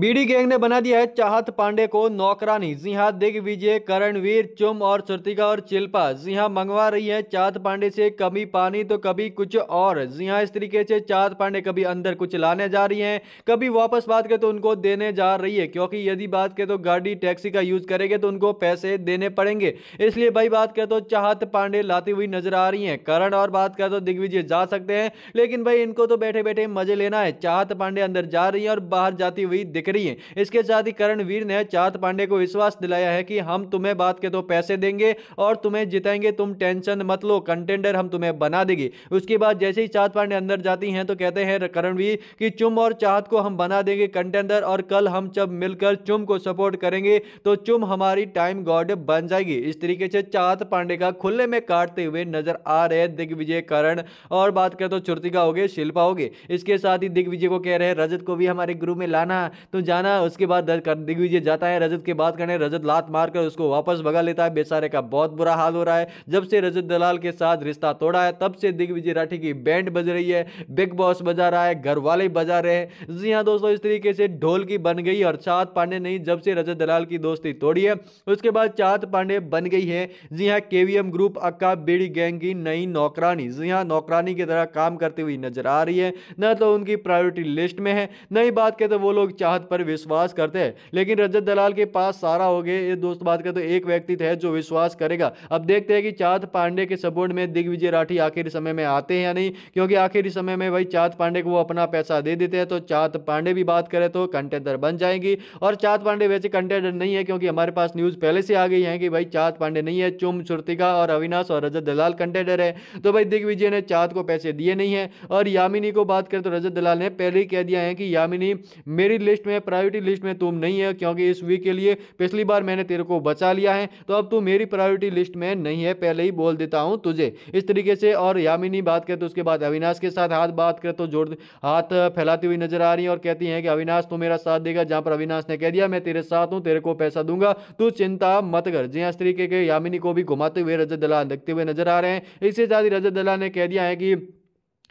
BD gang ने बना दिया है चाहत पांडे को नौकरानी जी हाँ दिग्विजय करणवीर चुम और श्रुतिका और चिल्पा जी हाँ मंगवा रही है चाहत पांडे से कभी पानी तो कभी कुछ और जी हाँ इस तरीके से चाहत पांडे कभी अंदर कुछ लाने जा रही हैं कभी वापस बात करें तो उनको देने जा रही है क्योंकि यदि बात करें तो गाड़ी टैक्सी का यूज करेंगे तो उनको पैसे देने पड़ेंगे इसलिए भाई बात करें तो चाहत पांडे लाती हुई नजर आ रही है करण और बात करें तो दिग्विजय जा सकते हैं लेकिन भाई इनको तो बैठे बैठे मजे लेना है चाहत पांडे अंदर जा रही है और बाहर जाती हुई दिख करी है इसके साथ ही करणवीर ने चात पांडे को विश्वास दिलाया है कि हम तुम्हें बात के तो पैसे देंगे और तुम्हें जिताएंगे तुम टेंशन मत लो कंटेंडर हम तुम्हें बना देंगे उसके बाद जैसे ही चात पांडे अंदर जाती हैं तो कहते हैं करणवीर कि चुम और चाहत को हम बना देंगे कंटेंडर और कल हम जब मिलकर चुम को सपोर्ट करेंगे तो चुम हमारी टाइम गॉड बन जाएगी इस तरीके से चाहत पांडे का खुले में काटते हुए नजर आ रहे दिग्विजय करण और बात करें तो चुर्तिका हो गए शिल्पा हो गए इसके साथ ही दिग्विजय को कह रहे हैं रजत को भी हमारे गुरु में लाना तो जाना उसके बाद दिग्विजय जाता है रजत के बात करने रजत लात मारकर उसको वापस भगा लेता है बेचारे का बहुत बुरा हाल हो रहा है जब से रजत दलाल के साथ रिश्ता तोड़ा है तब से दिग्विजय राठी की बैंड बज रही है बिग बॉस बजा रहा है घर वाले बजा रहे हैं जी हाँ दोस्तों इस तरीके से ढोल की बन गई और चाहत पांडे नहीं जब से रजत दलाल की दोस्ती तोड़ी है उसके बाद चाहत पांडे बन गई है जी हाँ केवीएम ग्रुप अक्का बीड़ी गैंग की नई नौकरानी जी हाँ नौकरानी की तरह काम करती हुई नजर आ रही है न तो उनकी प्रायोरिटी लिस्ट में है नई बात कहते तो वो लोग चाहत पर विश्वास करते हैं लेकिन रजत दलाल के पास सारा हो गए ये दोस्त बात करते तो एक व्यक्ति है जो विश्वास करेगा अब देखते हैं कि चाँद पांडे के सपोर्ट में दिग्विजय राठी आखिरी समय में आते हैं या नहीं क्योंकि आखिरी समय में भाई चाँद पांडे को वो अपना पैसा दे देते हैं तो चाँद पांडे भी बात करें तो कंटेंडर बन जाएंगी और चाँद पांडे वैसे कंटेंडर नहीं है क्योंकि हमारे पास न्यूज़ पहले से आ गई है कि भाई चाँद पांडे नहीं है चुम सुरतिका और अविनाश और रजत दलाल कंटेंडर है तो भाई दिग्विजय ने चाँद को पैसे दिए नहीं है और यामिनी को बात करें तो रजत दलाल ने पहले ही कह दिया है कि यामिनी मेरी लिस्ट में है प्रायोरिटी लिस्ट में तुम नहीं है क्योंकि इस वीक के लिए पिछली बार मैंने तेरे को बचा लिया है तो अब तू मेरी प्रायोरिटी लिस्ट में नहीं है पहले ही बोल देता हूँ तुझे इस तरीके से और यामिनी बात करे तो उसके बाद अविनाश के साथ हाथ बात करे तो जोड़ हाथ फैलाती हुई नजर आ रही है और कहती है कि अविनाश तू मेरा साथ देगा जहाँ पर अविनाश ने कह दिया मैं तेरे साथ हूँ तेरे को पैसा दूंगा तू चिंता मत कर जी इस तरीके के यामिनी को भी घुमाते हुए रजत दलाल देखते हुए नजर आ रहे हैं इससे ही रजत दलाल ने कह दिया है कि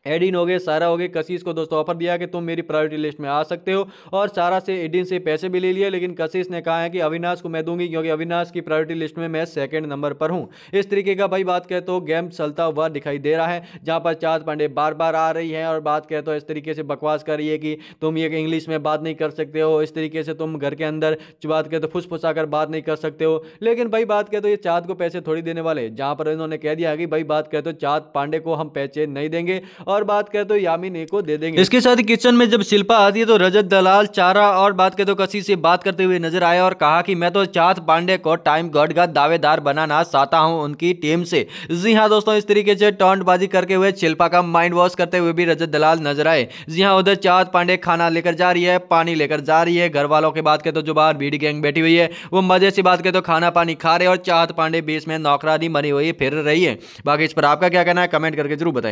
एडिन हो गए सारा हो गए कशिश को दोस्तों ऑफर दिया कि तुम मेरी प्रायोरिटी लिस्ट में आ सकते हो और सारा से एडिन से पैसे भी ले लिए लेकिन कशिश ने कहा है कि अविनाश को मैं दूंगी क्योंकि अविनाश की प्रायोरिटी लिस्ट में मैं सेकंड नंबर पर हूं इस तरीके का भाई बात कहते तो गेम चलता हुआ दिखाई दे रहा है जहाँ पर चार पांडे बार बार आ रही है और बात कहते तो इस तरीके से बकवास कर रही है कि तुम ये इंग्लिश में बात नहीं कर सकते हो इस तरीके से तुम घर के अंदर बात कहते तो फुस फुसफुसा कर बात नहीं कर सकते हो लेकिन भाई बात कहते तो ये चाँद को पैसे थोड़ी देने वाले जहाँ पर इन्होंने कह दिया कि भाई बात कहते तो चाँद पांडे को हम पैसे नहीं देंगे और बात कर तो यामिनी को दे देंगे इसके साथ ही किचन में जब शिल्पा आती है तो रजत दलाल चारा और बात कर तो कसी से बात करते हुए नजर आया और कहा कि मैं तो चात पांडे को टाइम गॉड का दावेदार बनाना चाहता हूँ उनकी टीम से जी हाँ दोस्तों इस तरीके से टॉन्टबाजी करके हुए शिल्पा का माइंड वॉश करते हुए भी रजत दलाल नजर आए जी हाँ उधर चात पांडे खाना लेकर जा रही है पानी लेकर जा रही है घर वालों की बात कर तो जो बाहर भीड़ गैंग बैठी हुई है वो मजे से बात कर तो खाना पानी खा रहे और चाहत पांडे बीच में नौकरानी मरी हुई फिर रही है बाकी इस पर आपका क्या कहना है कमेंट करके जरूर बताए